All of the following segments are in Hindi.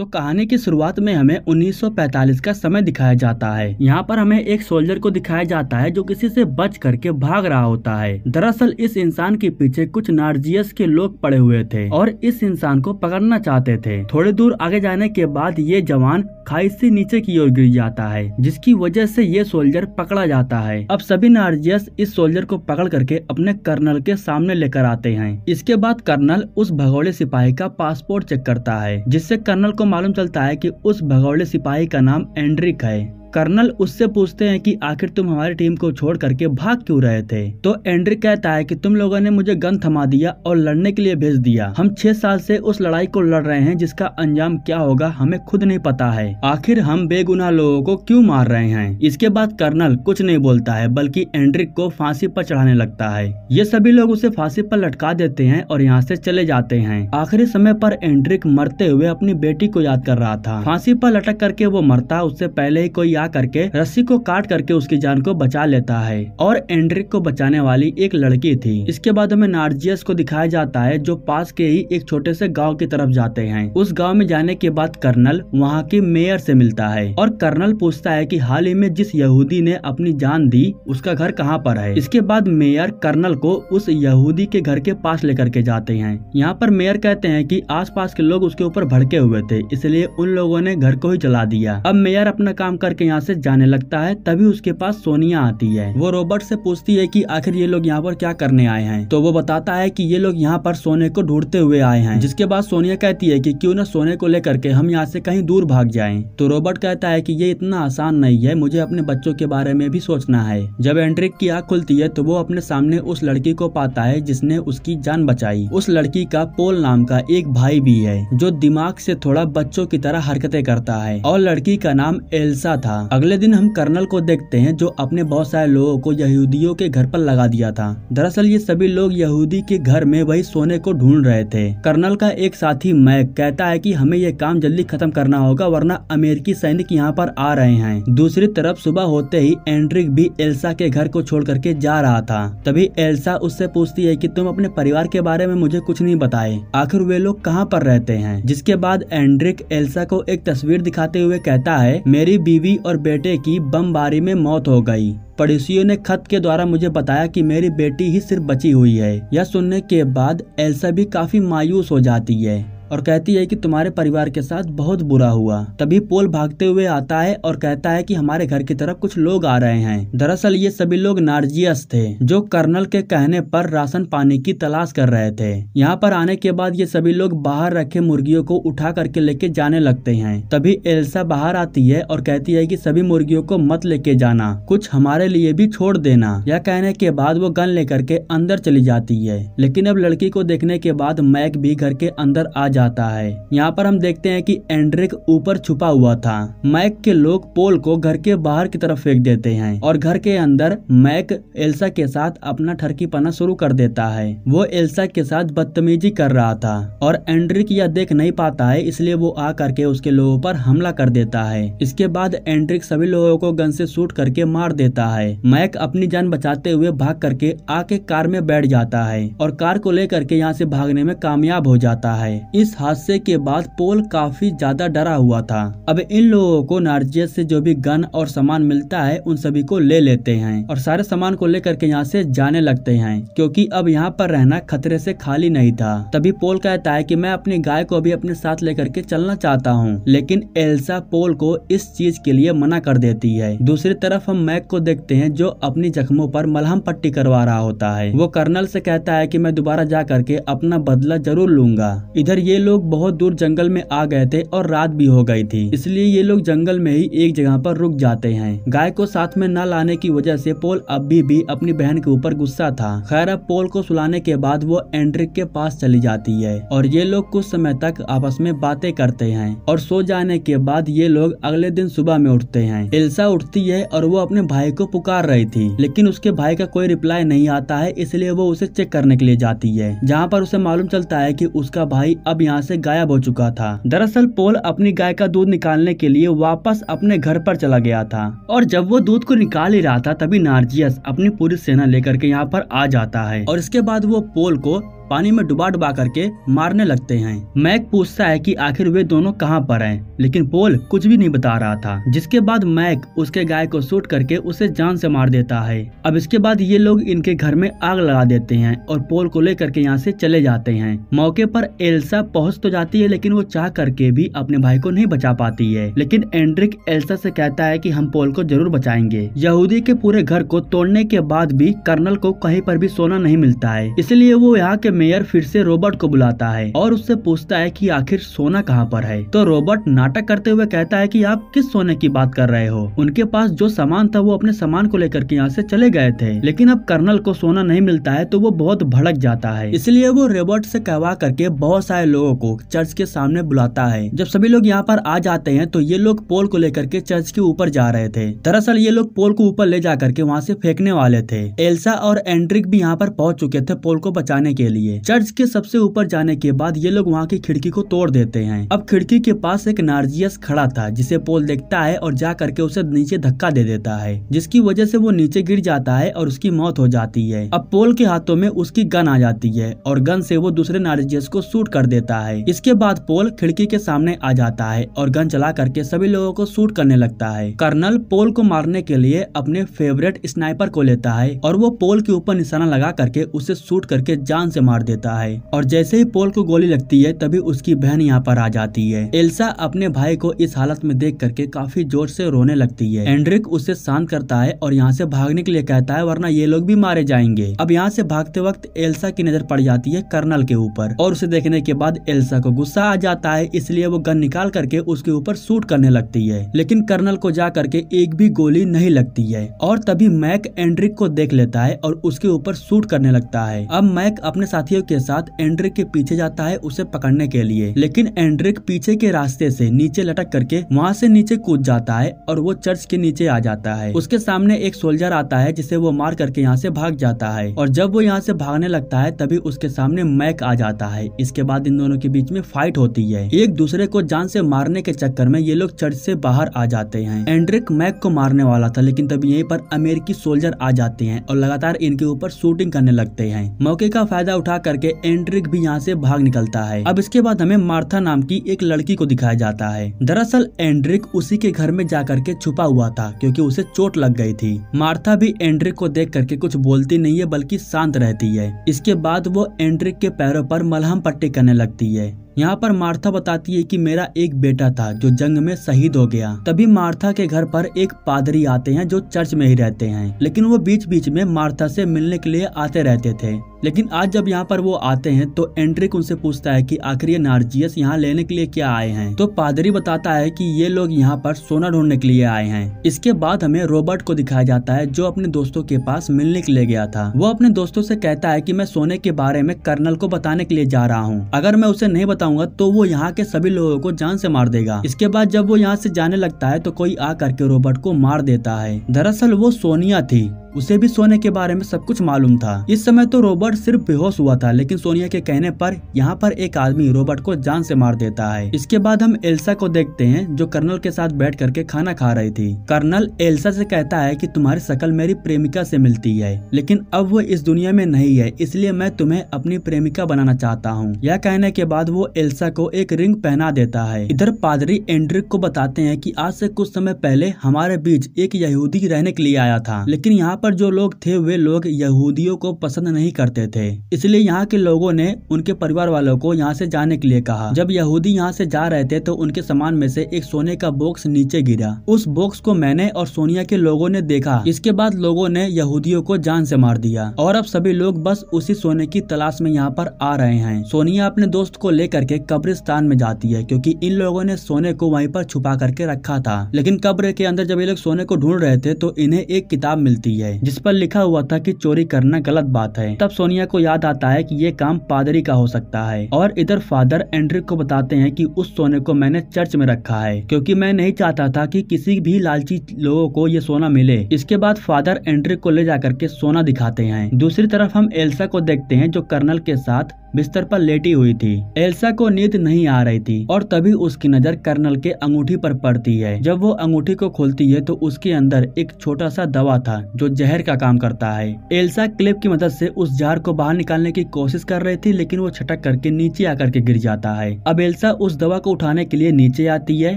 तो कहानी की शुरुआत में हमें 1945 का समय दिखाया जाता है यहाँ पर हमें एक सोल्जर को दिखाया जाता है जो किसी से बच करके भाग रहा होता है दरअसल इस इंसान के पीछे कुछ नार्जियस के लोग पड़े हुए थे और इस इंसान को पकड़ना चाहते थे थोड़ी दूर आगे जाने के बाद ये जवान खाई से नीचे की ओर गिर जाता है जिसकी वजह से ये सोल्जर पकड़ा जाता है अब सभी नार्जियस इस सोल्जर को पकड़ करके अपने कर्नल के सामने लेकर आते हैं इसके बाद कर्नल उस भगोड़े सिपाही का पासपोर्ट चेक करता है जिससे कर्नल को मालूम चलता है कि उस भगौड़े सिपाही का नाम एंड्रिक है कर्नल उससे पूछते हैं कि आखिर तुम हमारी टीम को छोड़ करके भाग क्यों रहे थे तो एंड्री कहता है कि तुम लोगों ने मुझे गन थमा दिया और लड़ने के लिए भेज दिया हम छह साल से उस लड़ाई को लड़ रहे हैं जिसका अंजाम क्या होगा हमें खुद नहीं पता है आखिर हम बेगुनाह लोगों को क्यों मार रहे हैं इसके बाद कर्नल कुछ नहीं बोलता है बल्कि एंड्रिक को फांसी पर चढ़ाने लगता है ये सभी लोग उसे फांसी पर लटका देते हैं और यहाँ से चले जाते हैं आखिरी समय पर एंड्रिक मरते हुए अपनी बेटी को याद कर रहा था फांसी पर लटक करके वो मरता उससे पहले ही कोई जा करके रस्सी को काट करके उसकी जान को बचा लेता है और एंड्रिक को बचाने वाली एक लड़की थी इसके बाद हमें नार्जियस को दिखाया जाता है जो पास के ही एक छोटे से गाँव की तरफ जाते हैं उस गाँव में जाने के बाद कर्नल वहाँ के मेयर से मिलता है और कर्नल पूछता है की हाल ही में जिस यहूदी ने अपनी जान दी उसका घर कहाँ पर है इसके बाद मेयर कर्नल को उस यहूदी के घर के पास लेकर के जाते हैं यहाँ पर मेयर कहते हैं कि आसपास के लोग उसके ऊपर भड़के हुए थे इसलिए उन लोगों ने घर को ही जला दिया अब मेयर अपना काम करके यहाँ से जाने लगता है तभी उसके पास सोनिया आती है वो रॉबर्ट से पूछती है की आखिर ये लोग यहाँ पर क्या करने आए हैं तो वो बताता है की ये लोग यहाँ पर सोने को ढूंढते हुए आए हैं जिसके बाद सोनिया कहती है की क्यूँ न सोने को लेकर के हम यहाँ से कहीं दूर भाग जाए तो रॉबर्ट कहता है की ये इतना आसान नहीं है मुझे अपने बच्चों के बारे में भी सोचना है जब एंड्रिक की आँख खुलती है तो वो अपने सामने उस लड़की को पाता है जिसने उसकी जान बचाई उस लड़की का पोल नाम का एक भाई भी है जो दिमाग से थोड़ा बच्चों की तरह हरकतें करता है और लड़की का नाम एल्सा था अगले दिन हम कर्नल को देखते हैं जो अपने बहुत सारे लोगों को यहूदियों के घर पर लगा दिया था दरअसल ये सभी लोग यहूदी के घर में वही सोने को ढूंढ रहे थे कर्नल का एक साथी मैक कहता है कि हमें ये काम जल्दी खत्म करना होगा वरना अमेरिकी सैनिक यहाँ पर आ रहे हैं दूसरी तरफ सुबह होते ही एंड्रिक भी एल्सा के घर को छोड़ करके जा रहा था तभी एल्सा उससे पूछती है की तुम अपने परिवार के बारे में मुझे कुछ नहीं बताए आखिर वे लोग कहाँ पर रहते हैं जिसके बाद एंड्रिक एल्सा को एक तस्वीर दिखाते हुए कहता है मेरी बीवी और और बेटे की बमबारी में मौत हो गई पड़ोसियों ने खत के द्वारा मुझे बताया कि मेरी बेटी ही सिर्फ बची हुई है यह सुनने के बाद एल्सा भी काफी मायूस हो जाती है और कहती है कि तुम्हारे परिवार के साथ बहुत बुरा हुआ तभी पोल भागते हुए आता है और कहता है कि हमारे घर की तरफ कुछ लोग आ रहे हैं दरअसल ये सभी लोग नार्जियस थे जो कर्नल के कहने पर राशन पानी की तलाश कर रहे थे यहाँ पर आने के बाद ये सभी लोग बाहर रखे मुर्गियों को उठा करके लेके जाने लगते हैं तभी एल्सा बाहर आती है और कहती है कि सभी मुर्गियों को मत लेके जाना कुछ हमारे लिए भी छोड़ देना यह कहने के बाद वो गन लेकर के अंदर चली जाती है लेकिन अब लड़की को देखने के बाद मैक भी घर के अंदर आ जाती जाता है यहाँ पर हम देखते हैं कि एंड्रिक ऊपर छुपा हुआ था मैक के लोग पोल को घर के बाहर की तरफ फेंक देते हैं और घर के अंदर मैक एल्सा के साथ अपना पाना शुरू कर देता है वो एल्सा के साथ बदतमीजी कर रहा था और एंड्रिक यह देख नहीं पाता है इसलिए वो आ करके उसके लोगों पर हमला कर देता है इसके बाद एंड्रिक सभी लोगों को गन से शूट करके मार देता है मैक अपनी जान बचाते हुए भाग करके आके कार में बैठ जाता है और कार को लेकर के यहाँ से भागने में कामयाब हो जाता है इस इस हादसे के बाद पोल काफी ज्यादा डरा हुआ था अब इन लोगों को नार्जियत से जो भी गन और सामान मिलता है उन सभी को ले लेते हैं और सारे सामान को लेकर के यहाँ से जाने लगते हैं क्योंकि अब यहाँ पर रहना खतरे से खाली नहीं था तभी पोल कहता है कि मैं अपनी गाय को अभी अपने साथ लेकर के चलना चाहता हूँ लेकिन एल्सा पोल को इस चीज के लिए मना कर देती है दूसरी तरफ हम मैक को देखते हैं जो अपनी जख्मों पर मलहम पट्टी करवा रहा होता है वो कर्नल से कहता है की मैं दोबारा जा करके अपना बदला जरूर लूंगा इधर ये लोग बहुत दूर जंगल में आ गए थे और रात भी हो गई थी इसलिए ये लोग जंगल में ही एक जगह पर रुक जाते हैं गाय को साथ में न लाने की वजह से पोल अभी भी अपनी बहन के ऊपर गुस्सा था खैर अब पोल को सुलाने के बाद वो एंड्रिक के पास चली जाती है और ये लोग कुछ समय तक आपस में बातें करते हैं और सो जाने के बाद ये लोग अगले दिन सुबह में उठते हैं एल्सा उठती है और वो अपने भाई को पुकार रही थी लेकिन उसके भाई का कोई रिप्लाई नहीं आता है इसलिए वो उसे चेक करने के लिए जाती है जहाँ पर उसे मालूम चलता है की उसका भाई अब यहाँ से गायब हो चुका था दरअसल पोल अपनी गाय का दूध निकालने के लिए वापस अपने घर पर चला गया था और जब वो दूध को निकाल ही रहा था तभी नार्जियस अपनी पूरी सेना लेकर के यहाँ पर आ जाता है और इसके बाद वो पोल को पानी में डुबा डुबा करके मारने लगते हैं मैक पूछता है कि आखिर वे दोनों कहां पर हैं, लेकिन पोल कुछ भी नहीं बता रहा था जिसके बाद मैक उसके गाय को सूट करके उसे जान से मार देता है अब इसके बाद ये लोग इनके घर में आग लगा देते हैं और पोल को लेकर के यहाँ से चले जाते हैं मौके पर एल्सा पहुँच तो जाती है लेकिन वो चाह करके भी अपने भाई को नहीं बचा पाती है लेकिन एंड्रिक एल्सा से कहता है की हम पोल को जरूर बचाएंगे यहूदी के पूरे घर को तोड़ने के बाद भी कर्नल को कहीं पर भी सोना नहीं मिलता है इसलिए वो यहाँ के मेयर फिर से रोबर्ट को बुलाता है और उससे पूछता है कि आखिर सोना कहाँ पर है तो रोबर्ट नाटक करते हुए कहता है कि आप किस सोने की बात कर रहे हो उनके पास जो सामान था वो अपने सामान को लेकर के यहाँ से चले गए थे लेकिन अब कर्नल को सोना नहीं मिलता है तो वो बहुत भड़क जाता है इसलिए वो रोबर्ट से कहवा करके बहुत सारे लोगों को चर्च के सामने बुलाता है जब सभी लोग यहाँ पर आ जाते हैं तो ये लोग पोल को लेकर के चर्च के ऊपर जा रहे थे दरअसल ये लोग पोल को ऊपर ले जा करके वहाँ से फेंकने वाले थे एल्सा और एंड्रिक भी यहाँ पर पहुंच चुके थे पोल को बचाने के लिए लिए चर्च के सबसे ऊपर जाने के बाद ये लोग वहाँ की खिड़की को तोड़ देते हैं अब खिड़की के पास एक नार्जियस खड़ा था जिसे पोल देखता है और जा करके उसे नीचे धक्का दे देता है जिसकी वजह से वो नीचे गिर जाता है और उसकी मौत हो जाती है अब पोल के हाथों में उसकी गन आ जाती है और गन से वो दूसरे नार्जियस को शूट कर देता है इसके बाद पोल खिड़की के सामने आ जाता है और गन चला करके सभी लोगों को शूट करने लगता है कर्नल पोल को मारने के लिए अपने फेवरेट स्नाइपर को लेता है और वो पोल के ऊपर निशाना लगा करके उसे शूट करके जान से मार मार देता है और जैसे ही पोल को गोली लगती है तभी उसकी बहन यहाँ पर आ जाती है एल्सा अपने भाई को इस हालत में देख करके काफी जोर से रोने लगती है एंड्रिक उसे शांत करता है और यहाँ से भागने के लिए कहता है वरना ये लोग भी मारे जाएंगे अब यहाँ से भागते वक्त एल्सा की नजर पड़ जाती है कर्नल के ऊपर और उसे देखने के बाद एल्सा को गुस्सा आ जाता है इसलिए वो गन निकाल करके उसके ऊपर शूट करने लगती है लेकिन कर्नल को जा करके एक भी गोली नहीं लगती है और तभी मैक एंड्रिक को देख लेता है और उसके ऊपर शूट करने लगता है अब मैक अपने साथ साथियों के साथ एंड्रिक के पीछे जाता है उसे पकड़ने के लिए लेकिन एंड्रिक पीछे के रास्ते से नीचे लटक करके वहाँ से नीचे कूद जाता है और वो चर्च के नीचे आ जाता है उसके सामने एक सोल्जर आता है जिसे वो मार करके यहाँ से भाग जाता है और जब वो यहाँ से भागने लगता है तभी उसके सामने मैक आ जाता है इसके बाद इन दोनों के बीच में फाइट होती है एक दूसरे को जान से मारने के चक्कर में ये लोग चर्च से बाहर आ जाते हैं एंड्रिक मैक को मारने वाला था लेकिन तभी यहीं पर अमेरिकी सोल्जर आ जाते हैं और लगातार इनके ऊपर शूटिंग करने लगते हैं मौके का फायदा उठा उठा करके एंड्रिक भी यहाँ से भाग निकलता है अब इसके बाद हमें मार्था नाम की एक लड़की को दिखाया जाता है दरअसल एंड्रिक उसी के घर में जा करके छुपा हुआ था क्योंकि उसे चोट लग गई थी मार्था भी एंड्रिक को देख करके कुछ बोलती नहीं है बल्कि शांत रहती है इसके बाद वो एंड्रिक के पैरों पर मलहम पट्टी करने लगती है यहाँ पर मार्था बताती है कि मेरा एक बेटा था जो जंग में शहीद हो गया तभी मार्था के घर पर एक पादरी आते हैं जो चर्च में ही रहते हैं लेकिन वो बीच बीच में मार्था से मिलने के लिए आते रहते थे लेकिन आज जब यहाँ पर वो आते हैं तो एंड्रिक उनसे पूछता है कि आखिर ये नार्जियस यहाँ लेने के लिए क्या आए हैं तो पादरी बताता है कि ये लोग यहाँ पर सोना ढूंढने के लिए आए हैं इसके बाद हमें रोबर्ट को दिखाया जाता है जो अपने दोस्तों के पास मिलने के लिए गया था वो अपने दोस्तों से कहता है कि मैं सोने के बारे में कर्नल को बताने के लिए जा रहा हूँ अगर मैं उसे नहीं बताऊँ जाऊंगा तो वो यहाँ के सभी लोगों को जान से मार देगा इसके बाद जब वो यहाँ से जाने लगता है तो कोई आ करके रोबोट को मार देता है दरअसल वो सोनिया थी उसे भी सोने के बारे में सब कुछ मालूम था इस समय तो रोबर्ट सिर्फ बेहोश हुआ था लेकिन सोनिया के कहने पर यहाँ पर एक आदमी रोबर्ट को जान से मार देता है इसके बाद हम एल्सा को देखते हैं जो कर्नल के साथ बैठ करके खाना खा रही थी कर्नल एल्सा से कहता है कि तुम्हारी शकल मेरी प्रेमिका से मिलती है लेकिन अब वो इस दुनिया में नहीं है इसलिए मैं तुम्हें अपनी प्रेमिका बनाना चाहता हूँ यह कहने के बाद वो एल्सा को एक रिंग पहना देता है इधर पादरी एंड्रिक को बताते हैं की आज से कुछ समय पहले हमारे बीच एक यहूदी रहने के लिए आया था लेकिन यहाँ पर जो लोग थे वे लोग यहूदियों को पसंद नहीं करते थे इसलिए यहाँ के लोगों ने उनके परिवार वालों को यहाँ से जाने के लिए कहा जब यहूदी यहाँ से जा रहे थे तो उनके सामान में से एक सोने का बॉक्स नीचे गिरा उस बॉक्स को मैंने और सोनिया के लोगों ने देखा इसके बाद लोगों ने यहूदियों को जान से मार दिया और अब सभी लोग बस उसी सोने की तलाश में यहाँ पर आ रहे हैं सोनिया अपने दोस्त को लेकर के कब्रिस्तान में जाती है क्योंकि इन लोगों ने सोने को वहीं पर छुपा करके रखा था लेकिन कब्र के अंदर जब ये लोग सोने को ढूंढ रहे थे तो इन्हें एक किताब मिलती है है जिस पर लिखा हुआ था कि चोरी करना गलत बात है तब सोनिया को याद आता है कि ये काम पादरी का हो सकता है और इधर फादर एंड्रिक को बताते हैं कि उस सोने को मैंने चर्च में रखा है क्योंकि मैं नहीं चाहता था कि किसी भी लालची लोगों को ये सोना मिले इसके बाद फादर एंड्रिक को ले जाकर के सोना दिखाते हैं दूसरी तरफ हम एल्सा को देखते हैं जो कर्नल के साथ बिस्तर पर लेटी हुई थी एल्सा को नींद नहीं आ रही थी और तभी उसकी नजर कर्नल के अंगूठी पर पड़ती है जब वो अंगूठी को खोलती है तो उसके अंदर एक छोटा सा दवा था जो जहर का काम करता है एल्सा क्लिप की मदद से उस जार को बाहर निकालने की कोशिश कर रही थी लेकिन वो छटक करके नीचे आकर के गिर जाता है अब एल्सा उस दवा को उठाने के लिए नीचे आती है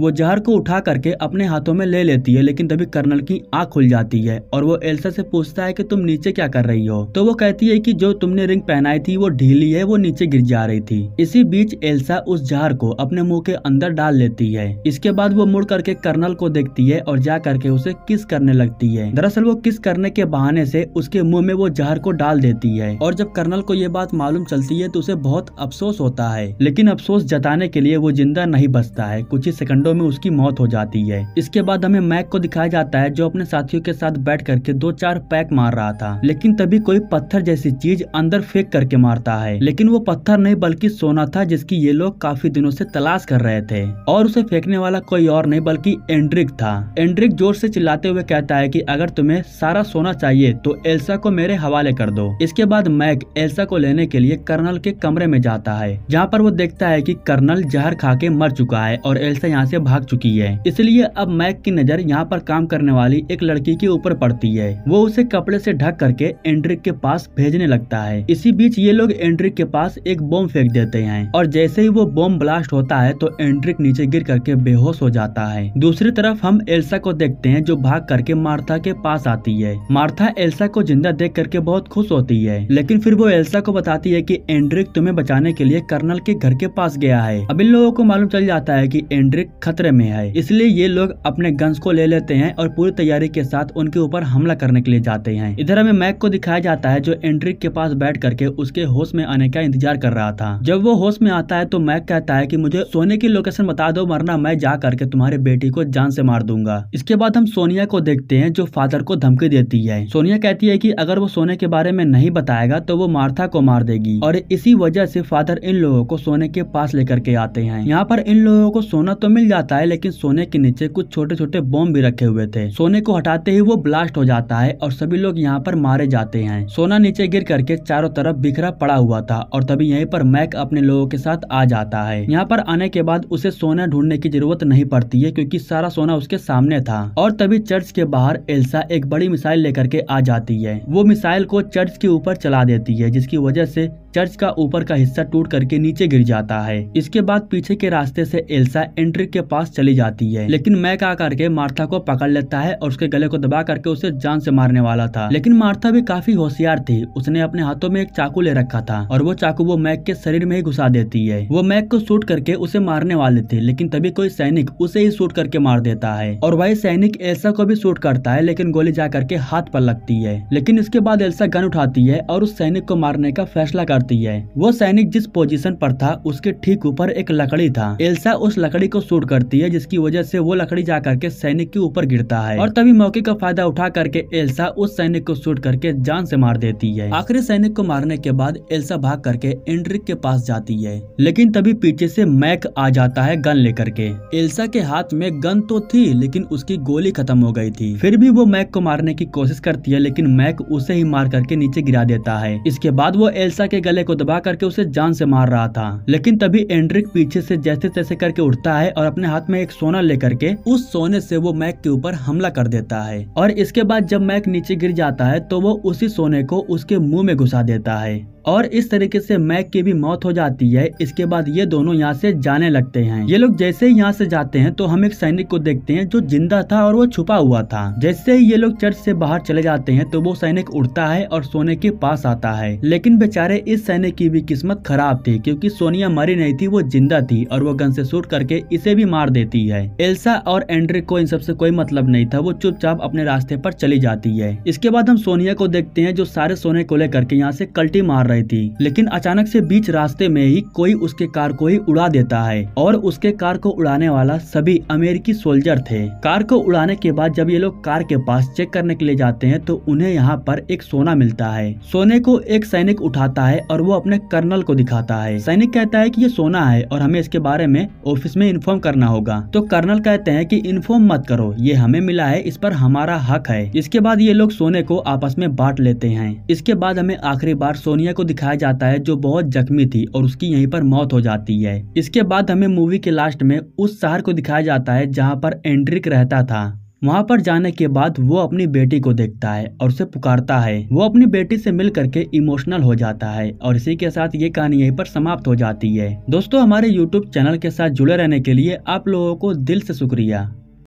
वो जहर को उठा करके अपने हाथों में ले लेती है लेकिन तभी कर्नल की आँख खुल जाती है और वो एल्सा से पूछता है की तुम नीचे क्या कर रही हो तो वो कहती है की जो तुमने रिंग पहनाई थी वो ढीली है वो नीचे गिर जा रही थी इसी बीच एल्सा उस जार को अपने मुँह के अंदर डाल लेती है इसके बाद वो मुड़ करके कर्नल को देखती है और जा करके उसे किस करने लगती है दरअसल वो किस करने करने के बहाने से उसके मुंह में वो जहर को डाल देती है और जब कर्नल को ये बात मालूम चलती है तो उसे बहुत अफसोस होता है लेकिन अफसोस जताने के लिए वो जिंदा नहीं बचता है कुछ ही सेकंडों में उसकी मौत हो जाती है इसके बाद हमें मैक को दिखाया जाता है जो अपने साथियों के साथ बैठ करके दो चार पैक मार रहा था लेकिन तभी कोई पत्थर जैसी चीज अंदर फेंक करके मारता है लेकिन वो पत्थर नहीं बल्कि सोना था जिसकी ये लोग काफी दिनों से तलाश कर रहे थे और उसे फेंकने वाला कोई और नहीं बल्कि एंड्रिक था एंड्रिक जोर से चिल्लाते हुए कहता है कि अगर तुम्हें सारा सोना चाहिए तो एल्सा को मेरे हवाले कर दो इसके बाद मैक एल्सा को लेने के लिए कर्नल के कमरे में जाता है जहाँ पर वो देखता है की कर्नल जहर खा के मर चुका है और एल्सा यहाँ से भाग चुकी है इसलिए अब मैक की नजर यहाँ पर काम करने वाली एक लड़की के ऊपर पड़ती है वो उसे कपड़े से ढक करके एंड्रिक के पास भेजने लगता है इसी बीच ये लोग एंड्रिक के पास एक बॉम्ब फेंक देते हैं और जैसे ही वो बॉम्ब ब्लास्ट होता है तो एंड्रिक नीचे गिर करके बेहोश हो जाता है दूसरी तरफ हम एल्सा को देखते हैं जो भाग करके मार्था के पास आती है मार्था एल्सा को जिंदा देख करके बहुत खुश होती है लेकिन फिर वो एल्सा को बताती है की एंड्रिक तुम्हें बचाने के लिए कर्नल के घर के पास गया है अब इन लोगों को मालूम चल जाता है की एंड्रिक खतरे में है इसलिए ये लोग अपने गन्स को ले लेते हैं और पूरी तैयारी के साथ उनके ऊपर हमला करने के लिए जाते हैं इधर हमें मैक को दिखाया जाता है जो एंड्रिक के पास बैठ करके उसके होश में आने का इंतजार कर रहा था जब वो होश में आता है तो मैक कहता है की मुझे सोने की लोकेशन बता दो वरना मैं जा करके तुम्हारी बेटी को जान से मार दूंगा इसके बाद हम सोनिया को देखते हैं जो फादर को धमकी देती होती है सोनिया कहती है कि अगर वो सोने के बारे में नहीं बताएगा तो वो मार्था को मार देगी और इसी वजह से फादर इन लोगों को सोने के पास लेकर के आते हैं यहाँ पर इन लोगों को सोना तो मिल जाता है लेकिन सोने के नीचे कुछ छोटे छोटे बॉम्ब भी रखे हुए थे सोने को हटाते ही वो ब्लास्ट हो जाता है और सभी लोग यहाँ पर मारे जाते हैं सोना नीचे गिर करके चारों तरफ बिखरा पड़ा हुआ था और तभी यही पर मैक अपने लोगों के साथ आ जाता है यहाँ पर आने के बाद उसे सोना ढूंढने की जरूरत नहीं पड़ती है क्यूँकी सारा सोना उसके सामने था और तभी चर्च के बाहर एल्सा एक बड़ी मिसाइल मिसाइल लेकर के आ जाती है वो मिसाइल को चर्च के ऊपर चला देती है जिसकी वजह से चर्च का ऊपर का हिस्सा टूट करके नीचे गिर जाता है इसके बाद पीछे के रास्ते से एल्सा एंड्रिक के पास चली जाती है लेकिन मैक आ करके मार्था को पकड़ लेता है और उसके गले को दबा करके उसे जान से मारने वाला था लेकिन मार्था भी काफी होशियार थी उसने अपने हाथों में एक चाकू ले रखा था और वो चाकू वो मैक के शरीर में ही घुसा देती है वो मैक को सूट करके उसे मारने वाले थे लेकिन तभी कोई सैनिक उसे ही सूट करके मार देता है और वही सैनिक एल्सा को भी सूट करता है लेकिन गोली जा करके हाथ पर लगती है लेकिन उसके बाद एल्सा गन उठाती है और उस सैनिक को मारने का फैसला करती है वो सैनिक जिस पोजीशन पर था उसके ठीक ऊपर एक लकड़ी था एल्सा उस लकड़ी को शूट करती है जिसकी वजह से वो लकड़ी जा करके सैनिक के ऊपर गिरता है और तभी मौके का फायदा उठा करके एल्सा उस सैनिक को शूट करके जान से मार देती है आखिरी सैनिक को मारने के बाद एल्सा भाग करके एंड्रिक के पास जाती है लेकिन तभी पीछे से मैक आ जाता है गन लेकर के एल्सा के हाथ में गन तो थी लेकिन उसकी गोली खत्म हो गई थी फिर भी वो मैक को मारने की कोशिश करती है लेकिन मैक उसे ही मार करके नीचे गिरा देता है इसके बाद वो एल्सा के गले को दबा करके उसे जान से मार रहा था लेकिन तभी एंड्रिक पीछे से जैसे तैसे करके उठता है और अपने हाथ में एक सोना लेकर के उस सोने से वो मैक के ऊपर हमला कर देता है और इसके बाद जब मैक नीचे गिर जाता है तो वो उसी सोने को उसके मुंह में घुसा देता है और इस तरीके से मैक की भी मौत हो जाती है इसके बाद ये दोनों यहाँ से जाने लगते हैं ये लोग जैसे ही यहाँ से जाते हैं तो हम एक सैनिक को देखते हैं जो जिंदा था और वो छुपा हुआ था जैसे ही ये लोग चर्च से बाहर चले जाते हैं तो वो सैनिक उड़ता है और सोने के पास आता है लेकिन बेचारे इस सैनिक की भी किस्मत खराब थी क्यूँकी सोनिया मरी नहीं थी वो जिंदा थी और वो गन से शूट करके इसे भी मार देती है एल्सा और एंड्रिक को इन सबसे कोई मतलब नहीं था वो चुपचाप अपने रास्ते पर चली जाती है इसके बाद हम सोनिया को देखते हैं जो सारे सोने को लेकर के यहाँ से कल्टी मार रही थी लेकिन अचानक से बीच रास्ते में ही कोई उसके कार को ही उड़ा देता है और उसके कार को उड़ाने वाला सभी अमेरिकी सोल्जर थे कार को उड़ाने के बाद जब ये लोग कार के पास चेक करने के लिए जाते हैं तो उन्हें यहाँ पर एक सोना मिलता है सोने को एक सैनिक उठाता है और वो अपने कर्नल को दिखाता है सैनिक कहता है की ये सोना है और हमें इसके बारे में ऑफिस में इन्फॉर्म करना होगा तो कर्नल कहते हैं की इन्फॉर्म मत करो ये हमें मिला है इस पर हमारा हक है इसके बाद ये लोग सोने को आपस में बांट लेते हैं इसके बाद हमें आखिरी बार सोनिया को दिखाया जाता है जो बहुत जख्मी थी और उसकी यहीं पर मौत हो जाती है इसके बाद हमें मूवी के लास्ट में उस शहर को दिखाया जाता है जहाँ पर एंड्रिक रहता था वहाँ पर जाने के बाद वो अपनी बेटी को देखता है और उसे पुकारता है वो अपनी बेटी से मिल करके इमोशनल हो जाता है और इसी के साथ ये कहानी यहीं पर समाप्त हो जाती है दोस्तों हमारे YouTube चैनल के साथ जुड़े रहने के लिए आप लोगों को दिल से शुक्रिया